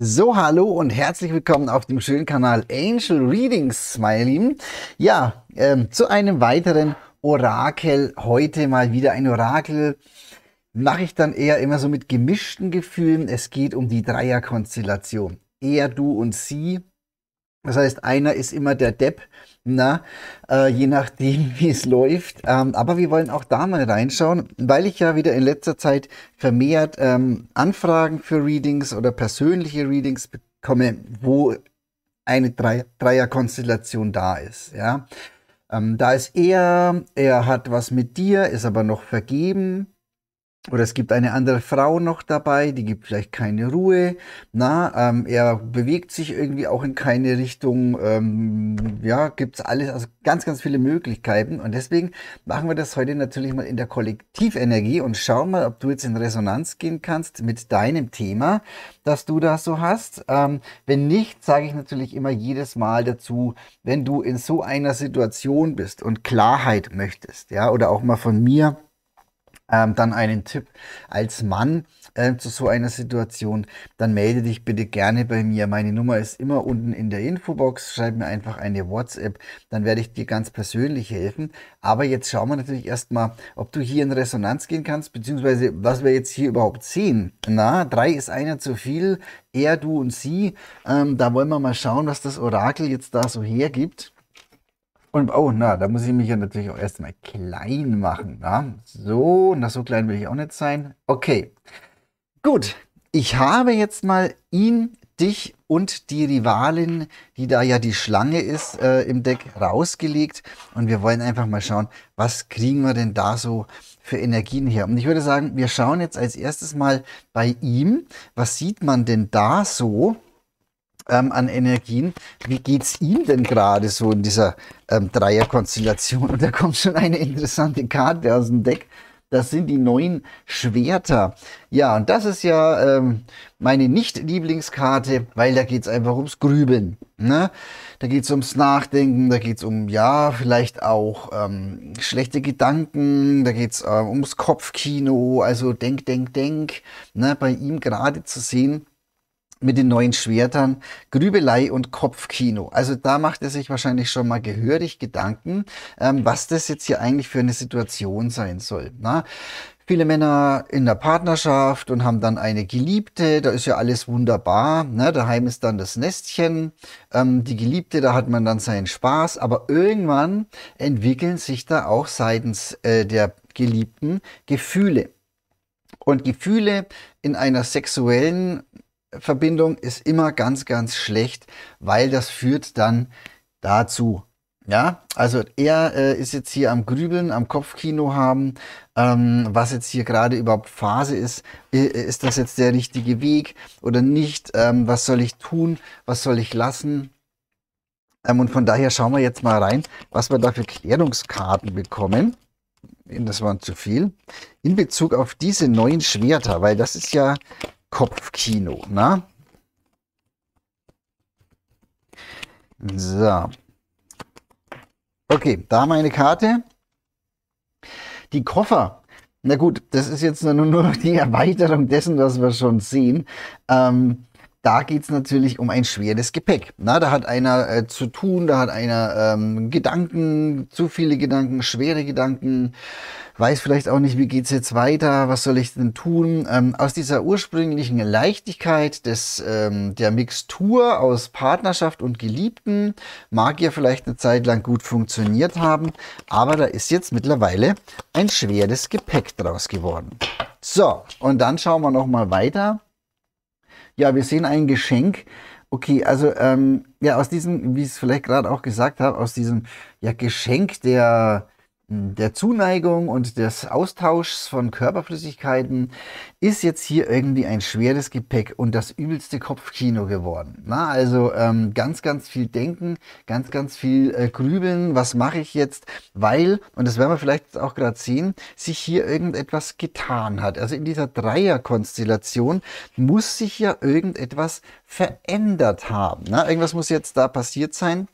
So, hallo und herzlich willkommen auf dem schönen Kanal Angel Readings, meine Lieben. Ja, ähm, zu einem weiteren Orakel. Heute mal wieder ein Orakel. Mache ich dann eher immer so mit gemischten Gefühlen. Es geht um die Dreierkonstellation. Er, du und sie. Das heißt, einer ist immer der Depp, na, äh, je nachdem, wie es läuft. Ähm, aber wir wollen auch da mal reinschauen, weil ich ja wieder in letzter Zeit vermehrt ähm, Anfragen für Readings oder persönliche Readings bekomme, wo eine Dre Dreierkonstellation da ist. Ja? Ähm, da ist er, er hat was mit dir, ist aber noch vergeben oder es gibt eine andere Frau noch dabei, die gibt vielleicht keine Ruhe. Na, ähm, er bewegt sich irgendwie auch in keine Richtung. Ähm, ja, gibt's alles, also ganz, ganz viele Möglichkeiten. Und deswegen machen wir das heute natürlich mal in der Kollektivenergie und schauen mal, ob du jetzt in Resonanz gehen kannst mit deinem Thema, das du da so hast. Ähm, wenn nicht, sage ich natürlich immer jedes Mal dazu, wenn du in so einer Situation bist und Klarheit möchtest, ja, oder auch mal von mir ähm, dann einen Tipp als Mann äh, zu so einer Situation, dann melde dich bitte gerne bei mir. Meine Nummer ist immer unten in der Infobox. Schreib mir einfach eine WhatsApp, dann werde ich dir ganz persönlich helfen. Aber jetzt schauen wir natürlich erstmal, ob du hier in Resonanz gehen kannst, beziehungsweise was wir jetzt hier überhaupt sehen. Na, drei ist einer zu viel, er, du und sie. Ähm, da wollen wir mal schauen, was das Orakel jetzt da so hergibt. Und oh, na, da muss ich mich ja natürlich auch erstmal klein machen. Na? So, na, so klein will ich auch nicht sein. Okay. Gut, ich habe jetzt mal ihn, dich und die Rivalin, die da ja die Schlange ist, äh, im Deck rausgelegt. Und wir wollen einfach mal schauen, was kriegen wir denn da so für Energien her. Und ich würde sagen, wir schauen jetzt als erstes mal bei ihm. Was sieht man denn da so? ähm, an Energien. Wie geht's ihm denn gerade so in dieser ähm, Dreierkonstellation? Und da kommt schon eine interessante Karte aus dem Deck. Das sind die neuen Schwerter. Ja, und das ist ja ähm, meine Nicht-Lieblingskarte, weil da geht's einfach ums Grübeln. Ne? Da geht's ums Nachdenken, da geht's um, ja, vielleicht auch ähm, schlechte Gedanken, da geht's ähm, ums Kopfkino, also denk, denk, denk. Ne? Bei ihm gerade zu sehen, mit den neuen Schwertern, Grübelei und Kopfkino. Also da macht er sich wahrscheinlich schon mal gehörig Gedanken, ähm, was das jetzt hier eigentlich für eine Situation sein soll. Na? Viele Männer in der Partnerschaft und haben dann eine Geliebte, da ist ja alles wunderbar. Ne? Daheim ist dann das Nestchen, ähm, die Geliebte, da hat man dann seinen Spaß, aber irgendwann entwickeln sich da auch seitens äh, der Geliebten Gefühle. Und Gefühle in einer sexuellen Verbindung ist immer ganz, ganz schlecht, weil das führt dann dazu. Ja, also er äh, ist jetzt hier am Grübeln, am Kopfkino haben, ähm, was jetzt hier gerade überhaupt Phase ist. Ist das jetzt der richtige Weg oder nicht? Ähm, was soll ich tun? Was soll ich lassen? Ähm, und von daher schauen wir jetzt mal rein, was wir da für Klärungskarten bekommen. Das waren zu viel. In Bezug auf diese neuen Schwerter, weil das ist ja Kopfkino. ne? So. Okay, da haben wir eine Karte. Die Koffer. Na gut, das ist jetzt nur die Erweiterung dessen, was wir schon sehen. Ähm, da geht's natürlich um ein schweres Gepäck. Na, da hat einer äh, zu tun, da hat einer ähm, Gedanken, zu viele Gedanken, schwere Gedanken, weiß vielleicht auch nicht, wie geht's jetzt weiter, was soll ich denn tun. Ähm, aus dieser ursprünglichen Leichtigkeit des, ähm, der Mixtur aus Partnerschaft und Geliebten mag ja vielleicht eine Zeit lang gut funktioniert haben, aber da ist jetzt mittlerweile ein schweres Gepäck draus geworden. So, und dann schauen wir nochmal weiter ja, wir sehen ein Geschenk. Okay, also ähm, ja, aus diesem, wie ich es vielleicht gerade auch gesagt habe, aus diesem ja, Geschenk der der Zuneigung und des Austauschs von Körperflüssigkeiten ist jetzt hier irgendwie ein schweres Gepäck und das übelste Kopfkino geworden. Na, also ähm, ganz, ganz viel Denken, ganz, ganz viel äh, Grübeln, was mache ich jetzt, weil, und das werden wir vielleicht auch gerade sehen, sich hier irgendetwas getan hat. Also in dieser Dreierkonstellation muss sich ja irgendetwas verändert haben. Na, irgendwas muss jetzt da passiert sein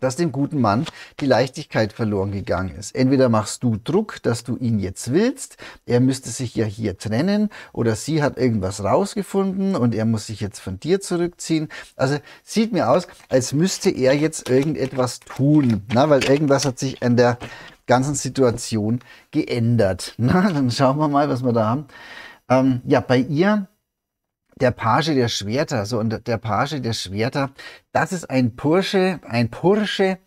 dass dem guten Mann die Leichtigkeit verloren gegangen ist. Entweder machst du Druck, dass du ihn jetzt willst, er müsste sich ja hier trennen oder sie hat irgendwas rausgefunden und er muss sich jetzt von dir zurückziehen. Also sieht mir aus, als müsste er jetzt irgendetwas tun, na, weil irgendwas hat sich an der ganzen Situation geändert. Na, dann schauen wir mal, was wir da haben. Ähm, ja, bei ihr der Page der Schwerter, so und der Page der Schwerter, das ist ein Pursche, ein Pursche,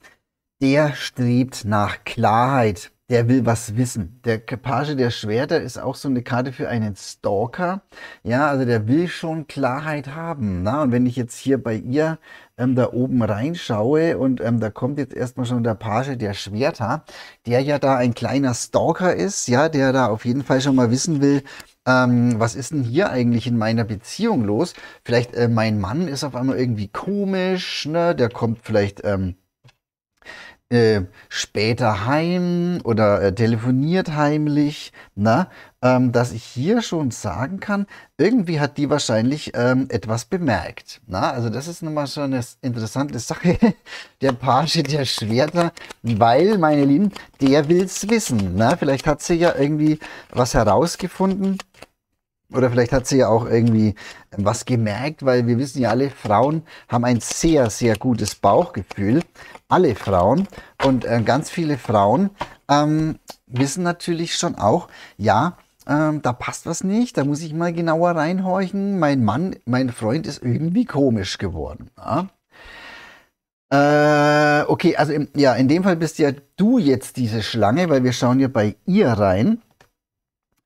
der strebt nach Klarheit, der will was wissen. Der Page der Schwerter ist auch so eine Karte für einen Stalker, ja, also der will schon Klarheit haben. Na, und wenn ich jetzt hier bei ihr ähm, da oben reinschaue und ähm, da kommt jetzt erstmal schon der Page der Schwerter, der ja da ein kleiner Stalker ist, ja, der da auf jeden Fall schon mal wissen will, ähm, was ist denn hier eigentlich in meiner Beziehung los? Vielleicht äh, mein Mann ist auf einmal irgendwie komisch, ne? der kommt vielleicht... Ähm, äh, später heim oder äh, telefoniert heimlich, na, ne? ähm, dass ich hier schon sagen kann, irgendwie hat die wahrscheinlich ähm, etwas bemerkt. Na, ne? also das ist nochmal so eine interessante Sache, der Page der Schwerter, weil, meine Lieben, der will es wissen. Na, ne? vielleicht hat sie ja irgendwie was herausgefunden, oder vielleicht hat sie ja auch irgendwie was gemerkt, weil wir wissen ja, alle Frauen haben ein sehr, sehr gutes Bauchgefühl. Alle Frauen. Und äh, ganz viele Frauen ähm, wissen natürlich schon auch, ja, ähm, da passt was nicht, da muss ich mal genauer reinhorchen. Mein Mann, mein Freund ist irgendwie komisch geworden. Ja? Äh, okay, also im, ja, in dem Fall bist ja du jetzt diese Schlange, weil wir schauen ja bei ihr rein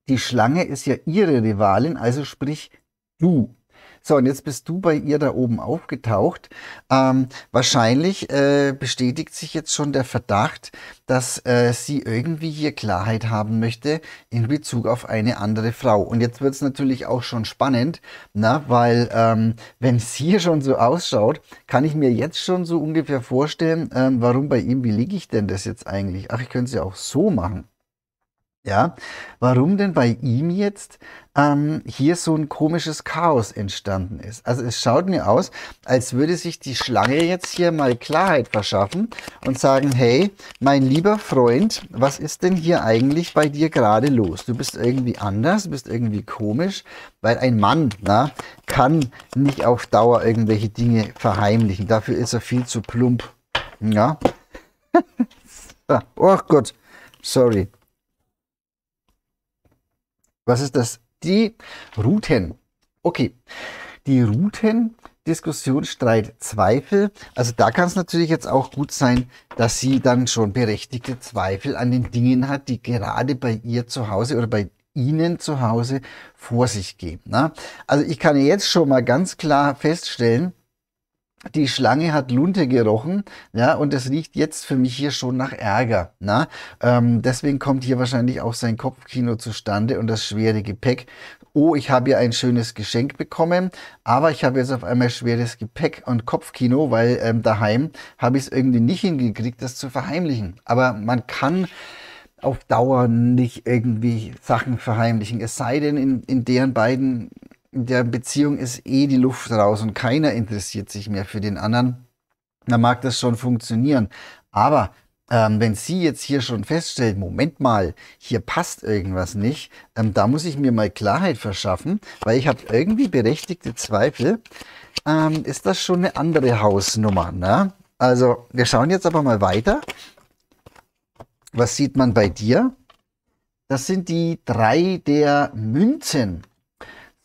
die Schlange ist ja ihre Rivalin, also sprich du. So, und jetzt bist du bei ihr da oben aufgetaucht. Ähm, wahrscheinlich äh, bestätigt sich jetzt schon der Verdacht, dass äh, sie irgendwie hier Klarheit haben möchte in Bezug auf eine andere Frau. Und jetzt wird es natürlich auch schon spannend, na, weil ähm, wenn es hier schon so ausschaut, kann ich mir jetzt schon so ungefähr vorstellen, ähm, warum bei ihm, wie liege ich denn das jetzt eigentlich? Ach, ich könnte es ja auch so machen. Ja, warum denn bei ihm jetzt ähm, hier so ein komisches Chaos entstanden ist? Also es schaut mir aus, als würde sich die Schlange jetzt hier mal Klarheit verschaffen und sagen, hey, mein lieber Freund, was ist denn hier eigentlich bei dir gerade los? Du bist irgendwie anders, du bist irgendwie komisch, weil ein Mann na, kann nicht auf Dauer irgendwelche Dinge verheimlichen. Dafür ist er viel zu plump. Ja. oh Gott, sorry. Was ist das? Die Routen. Okay, die Routen, Diskussion, Streit, Zweifel. Also da kann es natürlich jetzt auch gut sein, dass sie dann schon berechtigte Zweifel an den Dingen hat, die gerade bei ihr zu Hause oder bei Ihnen zu Hause vor sich gehen. Ne? Also ich kann jetzt schon mal ganz klar feststellen, die Schlange hat Lunte gerochen, ja, und das riecht jetzt für mich hier schon nach Ärger. Na? Ähm, deswegen kommt hier wahrscheinlich auch sein Kopfkino zustande und das schwere Gepäck. Oh, ich habe ja ein schönes Geschenk bekommen, aber ich habe jetzt auf einmal schweres Gepäck und Kopfkino, weil ähm, daheim habe ich es irgendwie nicht hingekriegt, das zu verheimlichen. Aber man kann auf Dauer nicht irgendwie Sachen verheimlichen. Es sei denn, in, in deren beiden in der Beziehung ist eh die Luft raus und keiner interessiert sich mehr für den anderen, dann mag das schon funktionieren. Aber ähm, wenn sie jetzt hier schon feststellt, Moment mal, hier passt irgendwas nicht, ähm, da muss ich mir mal Klarheit verschaffen, weil ich habe irgendwie berechtigte Zweifel, ähm, ist das schon eine andere Hausnummer. Ne? Also wir schauen jetzt aber mal weiter. Was sieht man bei dir? Das sind die drei der Münzen.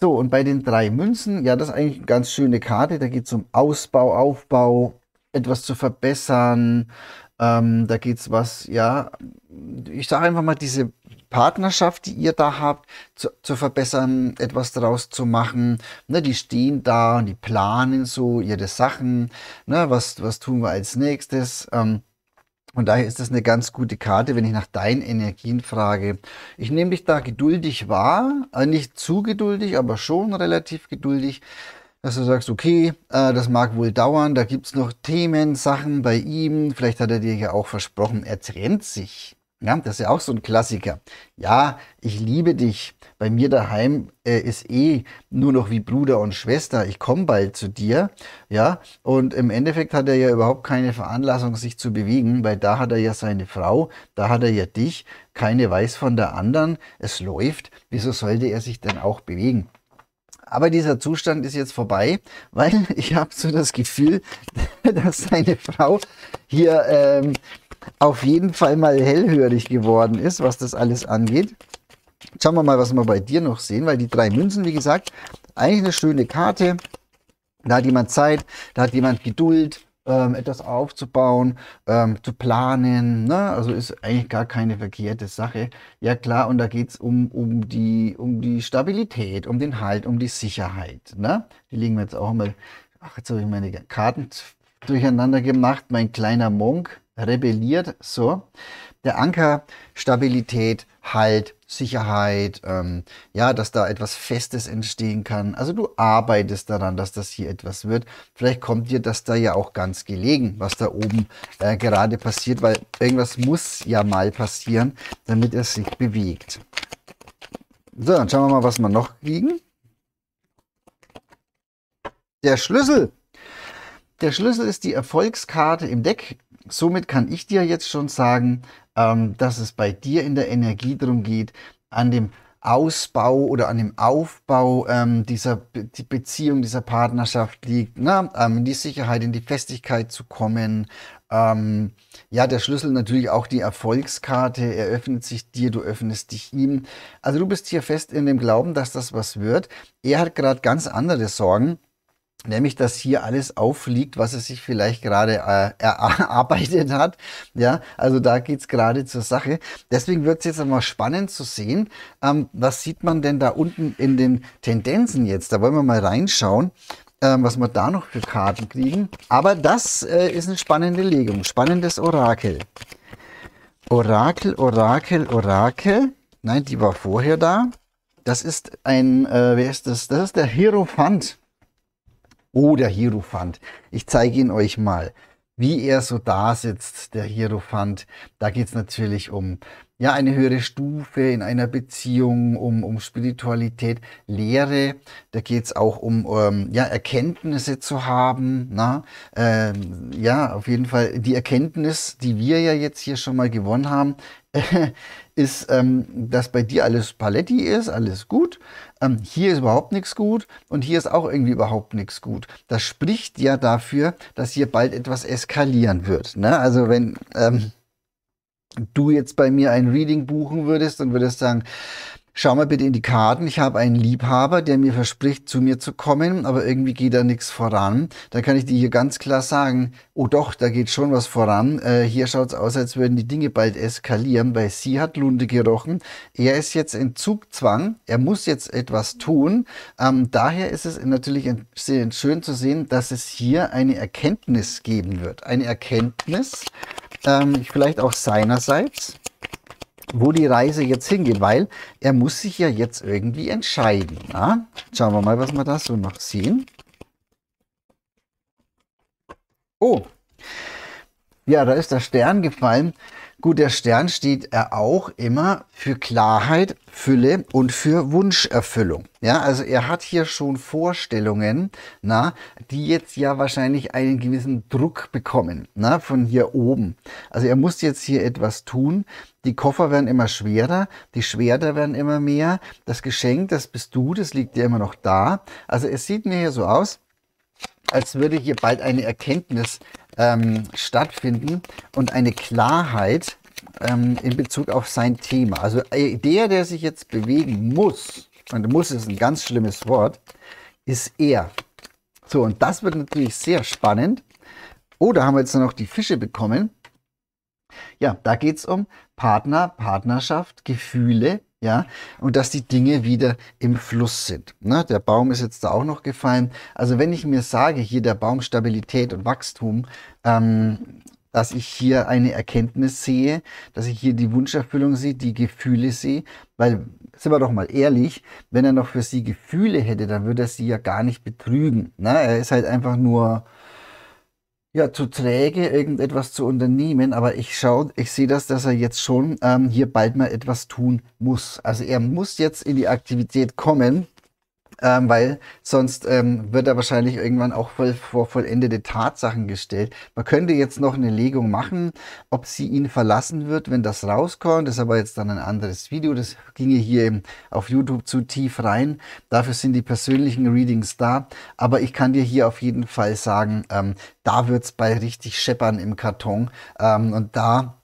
So, und bei den drei Münzen, ja, das ist eigentlich eine ganz schöne Karte. Da geht es um Ausbau, Aufbau, etwas zu verbessern. Ähm, da geht es was, ja, ich sage einfach mal, diese Partnerschaft, die ihr da habt, zu, zu verbessern, etwas daraus zu machen. Ne, die stehen da und die planen so ihre Sachen. Ne, was, was tun wir als nächstes? Ähm, und daher ist das eine ganz gute Karte, wenn ich nach deinen Energien frage. Ich nehme dich da geduldig wahr, äh, nicht zu geduldig, aber schon relativ geduldig, dass du sagst, okay, äh, das mag wohl dauern, da gibt's noch Themen, Sachen bei ihm, vielleicht hat er dir ja auch versprochen, er trennt sich. Ja, das ist ja auch so ein Klassiker. Ja, ich liebe dich. Bei mir daheim äh, ist eh nur noch wie Bruder und Schwester. Ich komme bald zu dir. Ja, und im Endeffekt hat er ja überhaupt keine Veranlassung, sich zu bewegen, weil da hat er ja seine Frau, da hat er ja dich. Keine weiß von der anderen. Es läuft. Wieso sollte er sich denn auch bewegen? Aber dieser Zustand ist jetzt vorbei, weil ich habe so das Gefühl, dass seine Frau hier ähm, auf jeden Fall mal hellhörig geworden ist, was das alles angeht. Schauen wir mal, was wir bei dir noch sehen, weil die drei Münzen, wie gesagt, eigentlich eine schöne Karte. Da hat jemand Zeit, da hat jemand Geduld, ähm, etwas aufzubauen, ähm, zu planen. Ne? Also ist eigentlich gar keine verkehrte Sache. Ja klar, und da geht es um, um, die, um die Stabilität, um den Halt, um die Sicherheit. Ne? Die legen wir jetzt auch mal. Ach, jetzt habe ich meine Karten durcheinander gemacht, mein kleiner Monk rebelliert. So, der Anker Stabilität, Halt, Sicherheit, ähm, ja, dass da etwas Festes entstehen kann. Also du arbeitest daran, dass das hier etwas wird. Vielleicht kommt dir das da ja auch ganz gelegen, was da oben äh, gerade passiert, weil irgendwas muss ja mal passieren, damit es sich bewegt. So, dann schauen wir mal, was wir noch kriegen. Der Schlüssel. Der Schlüssel ist die Erfolgskarte im Deck. Somit kann ich dir jetzt schon sagen, ähm, dass es bei dir in der Energie darum geht, an dem Ausbau oder an dem Aufbau ähm, dieser Be die Beziehung, dieser Partnerschaft liegt, na, ne? ähm, in die Sicherheit, in die Festigkeit zu kommen. Ähm, ja, der Schlüssel natürlich auch die Erfolgskarte. Er öffnet sich dir, du öffnest dich ihm. Also du bist hier fest in dem Glauben, dass das was wird. Er hat gerade ganz andere Sorgen nämlich dass hier alles aufliegt, was er sich vielleicht gerade äh, erarbeitet hat. Ja, also da geht's gerade zur Sache. Deswegen wird's jetzt einmal spannend zu sehen, ähm, was sieht man denn da unten in den Tendenzen jetzt. Da wollen wir mal reinschauen, ähm, was wir da noch für Karten kriegen. Aber das äh, ist eine spannende Legung, spannendes Orakel. Orakel, Orakel, Orakel. Nein, die war vorher da. Das ist ein, äh, wer ist das? Das ist der Hierophant oder Hierophant. Ich zeige ihn euch mal, wie er so da sitzt, der Hierophant. Da geht es natürlich um ja, eine höhere Stufe in einer Beziehung, um, um Spiritualität, Lehre. Da geht's auch um ähm, ja, Erkenntnisse zu haben. Na? Ähm, ja, auf jeden Fall die Erkenntnis, die wir ja jetzt hier schon mal gewonnen haben, ist, ähm, dass bei dir alles paletti ist, alles gut. Ähm, hier ist überhaupt nichts gut und hier ist auch irgendwie überhaupt nichts gut. Das spricht ja dafür, dass hier bald etwas eskalieren wird. Ne? Also wenn... Ähm, du jetzt bei mir ein Reading buchen würdest und würdest sagen, schau mal bitte in die Karten, ich habe einen Liebhaber, der mir verspricht, zu mir zu kommen, aber irgendwie geht da nichts voran, dann kann ich dir hier ganz klar sagen, oh doch, da geht schon was voran. Äh, hier schaut es aus, als würden die Dinge bald eskalieren, weil sie hat Lunde gerochen. Er ist jetzt in Zugzwang, er muss jetzt etwas tun. Ähm, daher ist es natürlich sehr schön zu sehen, dass es hier eine Erkenntnis geben wird. Eine Erkenntnis, ähm, vielleicht auch seinerseits, wo die Reise jetzt hingeht, weil er muss sich ja jetzt irgendwie entscheiden. Na? Schauen wir mal, was wir da so noch sehen. Oh, ja, da ist der Stern gefallen. Gut, der Stern steht ja auch immer für Klarheit, Fülle und für Wunscherfüllung. Ja, also er hat hier schon Vorstellungen, na, die jetzt ja wahrscheinlich einen gewissen Druck bekommen, na, von hier oben. Also er muss jetzt hier etwas tun. Die Koffer werden immer schwerer, die Schwerter werden immer mehr. Das Geschenk, das bist du, das liegt ja immer noch da. Also es sieht mir hier so aus, als würde hier bald eine Erkenntnis ähm, stattfinden und eine Klarheit, ähm, in Bezug auf sein Thema. Also äh, der, der sich jetzt bewegen muss, und muss ist ein ganz schlimmes Wort, ist er. So, und das wird natürlich sehr spannend. Oh, da haben wir jetzt noch die Fische bekommen. Ja, da geht es um Partner, Partnerschaft, Gefühle, ja, und dass die Dinge wieder im Fluss sind. Ne? Der Baum ist jetzt da auch noch gefallen. Also wenn ich mir sage, hier der Baum Stabilität und Wachstum ähm, dass ich hier eine Erkenntnis sehe, dass ich hier die Wunscherfüllung sehe, die Gefühle sehe, weil, sind wir doch mal ehrlich, wenn er noch für sie Gefühle hätte, dann würde er sie ja gar nicht betrügen. Ne? Er ist halt einfach nur ja, zu träge, irgendetwas zu unternehmen, aber ich schaue, ich sehe das, dass er jetzt schon ähm, hier bald mal etwas tun muss. Also er muss jetzt in die Aktivität kommen, ähm, weil sonst ähm, wird er wahrscheinlich irgendwann auch voll, vor vollendete Tatsachen gestellt. Man könnte jetzt noch eine Legung machen, ob sie ihn verlassen wird, wenn das rauskommt. Das ist aber jetzt dann ein anderes Video. Das ginge hier eben auf YouTube zu tief rein. Dafür sind die persönlichen Readings da. Aber ich kann dir hier auf jeden Fall sagen, ähm, da wird's bei richtig scheppern im Karton. Ähm, und da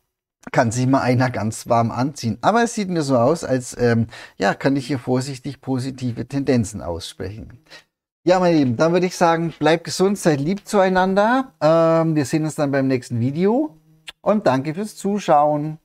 kann sich mal einer ganz warm anziehen. Aber es sieht mir so aus, als ähm, ja, kann ich hier vorsichtig positive Tendenzen aussprechen. Ja, meine Lieben, dann würde ich sagen, bleibt gesund, seid lieb zueinander. Ähm, wir sehen uns dann beim nächsten Video und danke fürs Zuschauen.